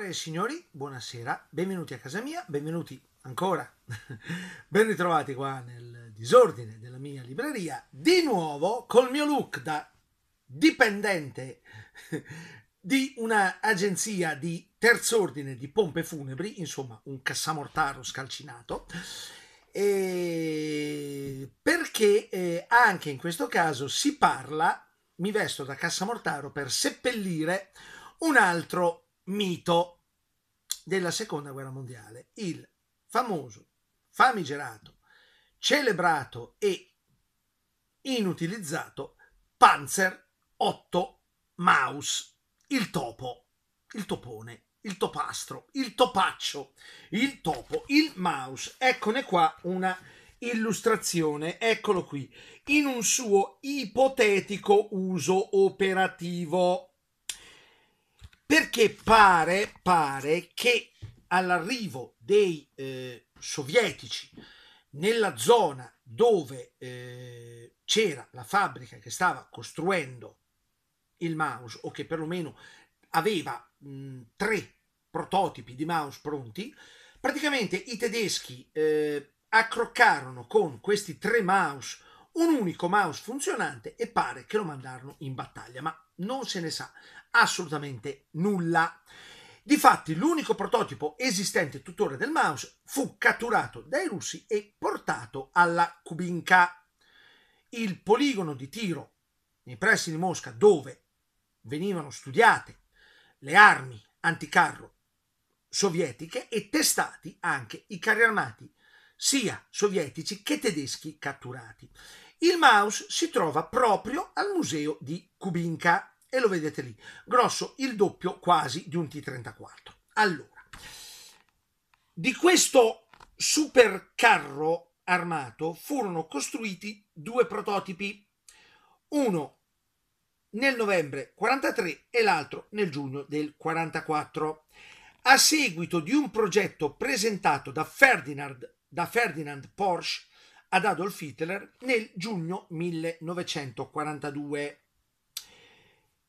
Signore e signori, buonasera, benvenuti a casa mia, benvenuti ancora, ben ritrovati qua nel disordine della mia libreria, di nuovo col mio look da dipendente di un'agenzia di terzo ordine di pompe funebri, insomma un cassamortaro scalcinato, perché eh, anche in questo caso si parla, mi vesto da cassamortaro per seppellire un altro mito della seconda guerra mondiale, il famoso, famigerato, celebrato e inutilizzato Panzer 8 Maus, il topo, il topone, il topastro, il topaccio, il topo, il mouse. Eccone qua una illustrazione, eccolo qui, in un suo ipotetico uso operativo perché pare, pare che all'arrivo dei eh, sovietici nella zona dove eh, c'era la fabbrica che stava costruendo il mouse o che perlomeno aveva mh, tre prototipi di mouse pronti, praticamente i tedeschi eh, accroccarono con questi tre mouse un unico mouse funzionante e pare che lo mandarono in battaglia, ma non se ne sa assolutamente nulla. Difatti, l'unico prototipo esistente tuttora del mouse fu catturato dai russi e portato alla Kubinka. Il poligono di tiro nei pressi di Mosca, dove venivano studiate le armi anticarro sovietiche e testati anche i carri armati sia sovietici che tedeschi catturati. Il mouse si trova proprio al museo di Kubinka e lo vedete lì, grosso il doppio quasi di un T34. Allora, di questo supercarro armato furono costruiti due prototipi, uno nel novembre 43 e l'altro nel giugno del 44, a seguito di un progetto presentato da Ferdinand, da Ferdinand Porsche ad Adolf Hitler nel giugno 1942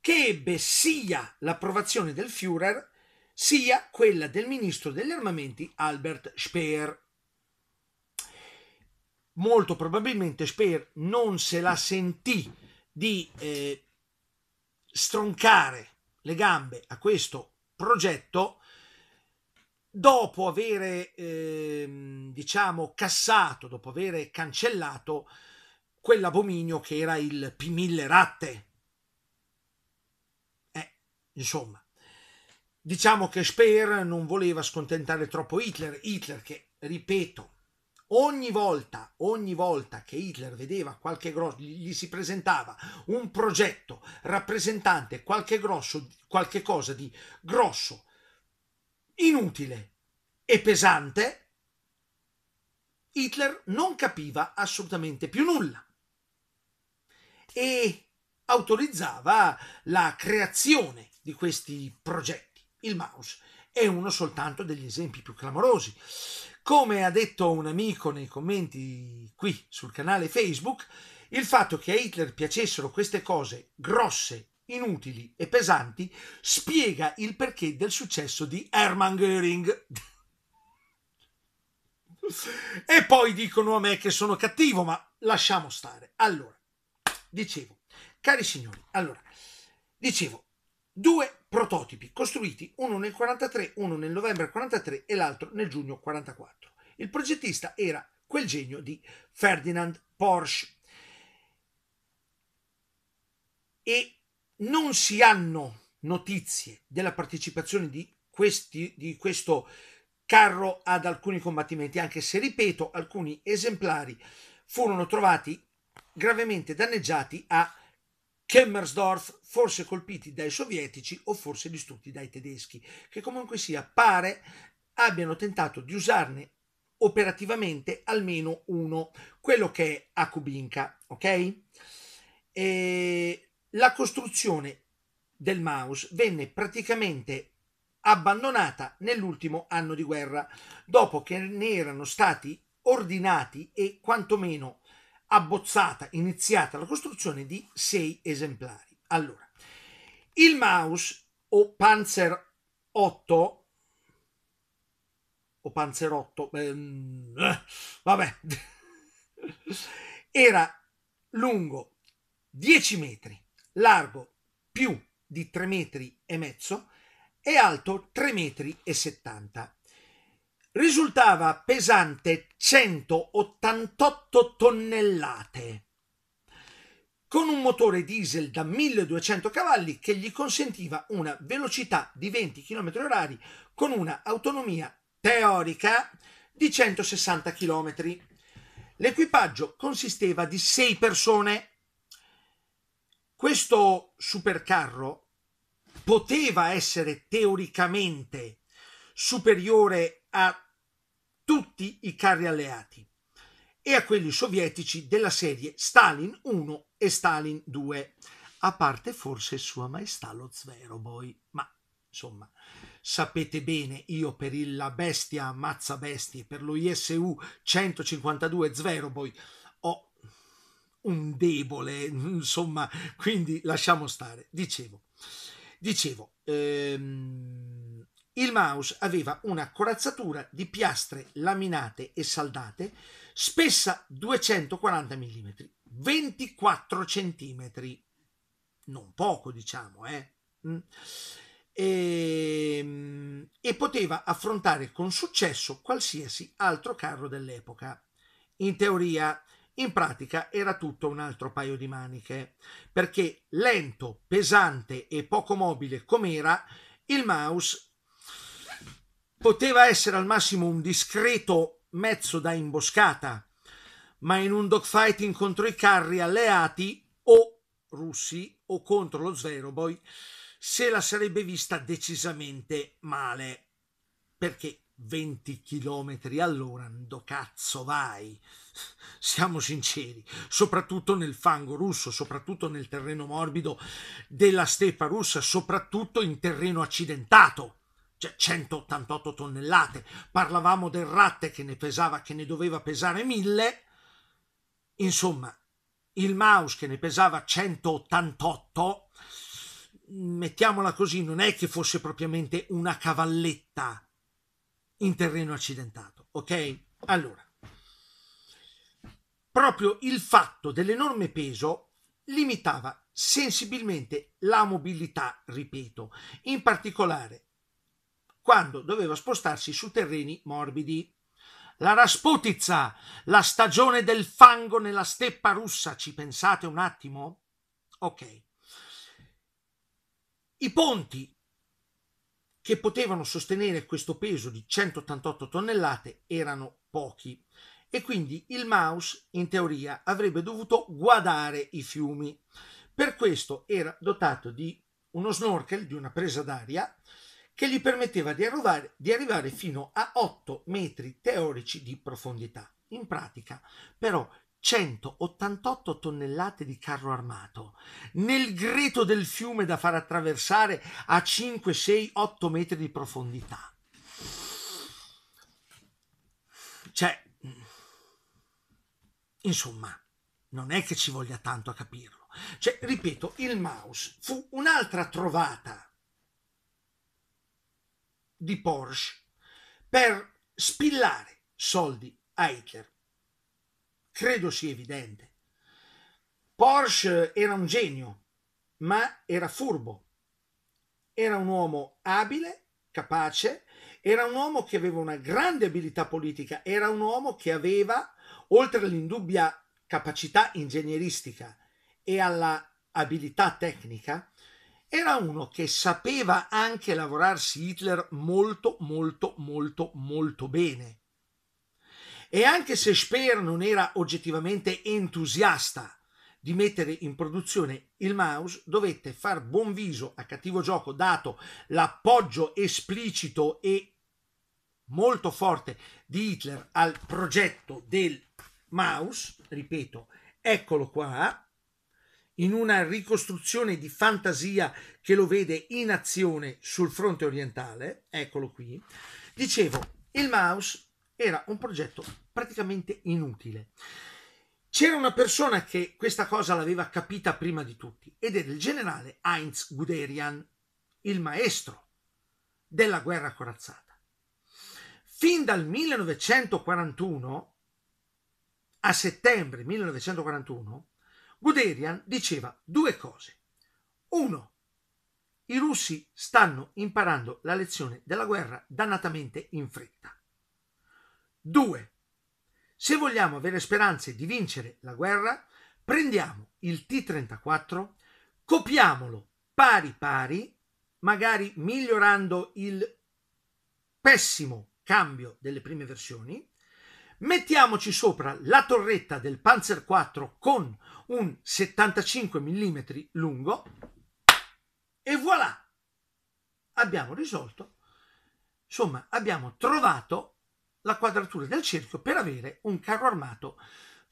che ebbe sia l'approvazione del Führer sia quella del ministro degli armamenti Albert Speer. Molto probabilmente Speer non se la sentì di eh, stroncare le gambe a questo progetto dopo aver eh, diciamo cassato, dopo aver cancellato quell'abominio che era il P1000 Ratte, Insomma, diciamo che Speer non voleva scontentare troppo Hitler, Hitler che, ripeto, ogni volta, ogni volta che Hitler vedeva qualche grosso, gli si presentava un progetto rappresentante qualche grosso, qualche cosa di grosso, inutile e pesante, Hitler non capiva assolutamente più nulla e autorizzava la creazione di questi progetti. Il mouse è uno soltanto degli esempi più clamorosi. Come ha detto un amico nei commenti qui sul canale Facebook, il fatto che a Hitler piacessero queste cose grosse, inutili e pesanti spiega il perché del successo di Hermann Göring. e poi dicono a me che sono cattivo, ma lasciamo stare. Allora, dicevo, cari signori, allora, dicevo, due prototipi costruiti, uno nel 43, uno nel novembre 43 e l'altro nel giugno 44. Il progettista era quel genio di Ferdinand Porsche. E non si hanno notizie della partecipazione di, questi, di questo carro ad alcuni combattimenti, anche se, ripeto, alcuni esemplari furono trovati gravemente danneggiati a Kemmersdorf, forse colpiti dai sovietici o forse distrutti dai tedeschi, che comunque sia pare abbiano tentato di usarne operativamente almeno uno, quello che è a Kubinka, ok? E la costruzione del Maus venne praticamente abbandonata nell'ultimo anno di guerra, dopo che ne erano stati ordinati e quantomeno abbozzata, iniziata la costruzione di sei esemplari. Allora, il Maus o Panzer 8 o Panzerotto, ehm, vabbè, era lungo 10 metri, largo più di 3 metri e mezzo e alto 3 metri e 70 risultava pesante 188 tonnellate, con un motore diesel da 1200 cavalli che gli consentiva una velocità di 20 km/h con una autonomia teorica di 160 km. L'equipaggio consisteva di 6 persone. Questo supercarro poteva essere teoricamente superiore a tutti i carri alleati e a quelli sovietici della serie Stalin 1 e Stalin 2, a parte forse Sua Maestà lo Zveroboi, ma insomma sapete bene io per il La Bestia Ammazza Bestie, per lo ISU 152 Zveroboi ho un debole, insomma, quindi lasciamo stare. Dicevo, dicevo, ehm, il mouse aveva una corazzatura di piastre laminate e saldate, spessa 240 mm, 24 cm. Non poco, diciamo, eh? Mm. E, ehm, e poteva affrontare con successo qualsiasi altro carro dell'epoca. In teoria, in pratica era tutto un altro paio di maniche, perché lento, pesante e poco mobile com'era, il mouse Poteva essere al massimo un discreto mezzo da imboscata, ma in un dogfighting contro i carri alleati o russi o contro lo Zveroboy se la sarebbe vista decisamente male. Perché 20 km all'ora, ando cazzo vai! Siamo sinceri, soprattutto nel fango russo, soprattutto nel terreno morbido della steppa russa, soprattutto in terreno accidentato cioè 188 tonnellate, parlavamo del ratte che ne pesava, che ne doveva pesare 1000, insomma il mouse che ne pesava 188, mettiamola così, non è che fosse propriamente una cavalletta in terreno accidentato, ok? Allora, proprio il fatto dell'enorme peso limitava sensibilmente la mobilità, ripeto, in particolare quando doveva spostarsi su terreni morbidi. La Rasputizza, la stagione del fango nella steppa russa, ci pensate un attimo? Ok. I ponti che potevano sostenere questo peso di 188 tonnellate erano pochi e quindi il mouse in teoria avrebbe dovuto guadare i fiumi. Per questo era dotato di uno snorkel, di una presa d'aria, che gli permetteva di arrivare, di arrivare fino a 8 metri teorici di profondità. In pratica, però, 188 tonnellate di carro armato, nel greto del fiume da far attraversare a 5, 6, 8 metri di profondità. Cioè, insomma, non è che ci voglia tanto a capirlo. Cioè, ripeto, il mouse fu un'altra trovata di Porsche per spillare soldi a Hitler. Credo sia evidente. Porsche era un genio, ma era furbo. Era un uomo abile, capace, era un uomo che aveva una grande abilità politica, era un uomo che aveva, oltre all'indubbia capacità ingegneristica e alla abilità tecnica, era uno che sapeva anche lavorarsi Hitler molto molto molto molto bene. E anche se Speer non era oggettivamente entusiasta di mettere in produzione il mouse, dovette far buon viso a cattivo gioco dato l'appoggio esplicito e molto forte di Hitler al progetto del mouse, ripeto, eccolo qua, in una ricostruzione di fantasia che lo vede in azione sul fronte orientale, eccolo qui, dicevo, il mouse era un progetto praticamente inutile. C'era una persona che questa cosa l'aveva capita prima di tutti ed era il generale Heinz Guderian, il maestro della guerra corazzata. Fin dal 1941, a settembre 1941, Guderian diceva due cose. Uno, i russi stanno imparando la lezione della guerra dannatamente in fretta. Due, se vogliamo avere speranze di vincere la guerra, prendiamo il T-34, copiamolo pari pari, magari migliorando il pessimo cambio delle prime versioni, Mettiamoci sopra la torretta del Panzer 4 con un 75 mm lungo e voilà! Abbiamo risolto, insomma, abbiamo trovato la quadratura del cerchio per avere un carro armato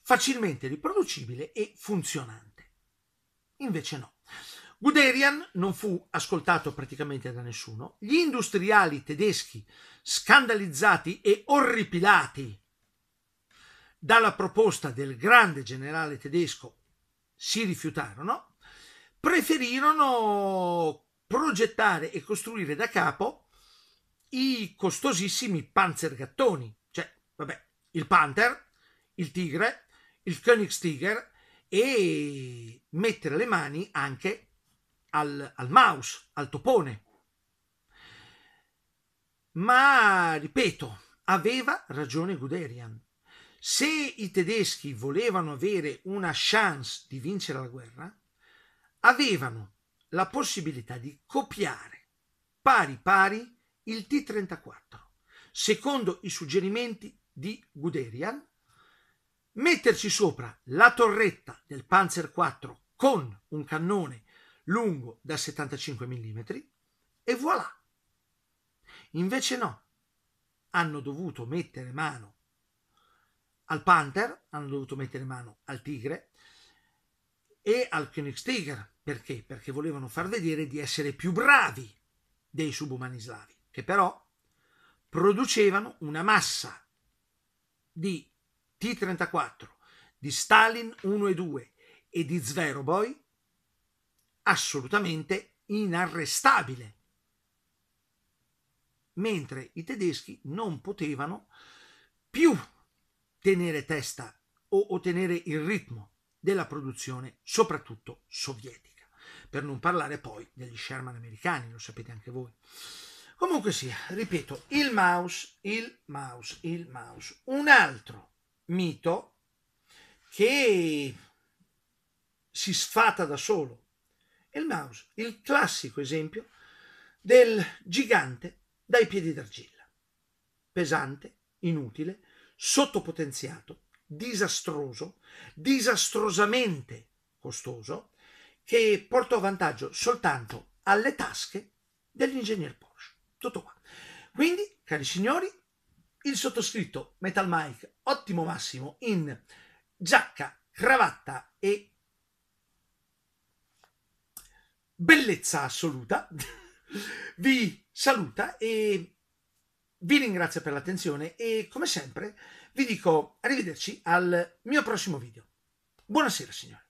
facilmente riproducibile e funzionante. Invece no. Guderian non fu ascoltato praticamente da nessuno. Gli industriali tedeschi, scandalizzati e orripilati dalla proposta del grande generale tedesco si rifiutarono, preferirono progettare e costruire da capo i costosissimi panzergattoni, cioè vabbè, il Panther, il Tigre, il Königstiger e mettere le mani anche al, al mouse, al topone. Ma ripeto, aveva ragione Guderian se i tedeschi volevano avere una chance di vincere la guerra, avevano la possibilità di copiare pari pari il T-34, secondo i suggerimenti di Guderian, metterci sopra la torretta del Panzer IV con un cannone lungo da 75 mm e voilà. Invece no, hanno dovuto mettere mano al Panther, hanno dovuto mettere mano al Tigre e al Königstiger. Perché? Perché volevano far vedere di essere più bravi dei subumani slavi, che però producevano una massa di T-34, di Stalin 1 e 2 e di Zveroboi assolutamente inarrestabile. Mentre i tedeschi non potevano più tenere testa o ottenere il ritmo della produzione, soprattutto sovietica, per non parlare poi degli Sherman americani, lo sapete anche voi. Comunque sia, ripeto, il mouse, il mouse, il mouse. Un altro mito che si sfata da solo il mouse, il classico esempio del gigante dai piedi d'argilla, pesante, inutile, sottopotenziato, disastroso, disastrosamente costoso, che portò vantaggio soltanto alle tasche dell'ingegner Porsche. Tutto qua. Quindi, cari signori, il sottoscritto Metal Mike, ottimo massimo, in giacca, cravatta e bellezza assoluta, vi saluta e vi ringrazio per l'attenzione e come sempre vi dico arrivederci al mio prossimo video. Buonasera signori.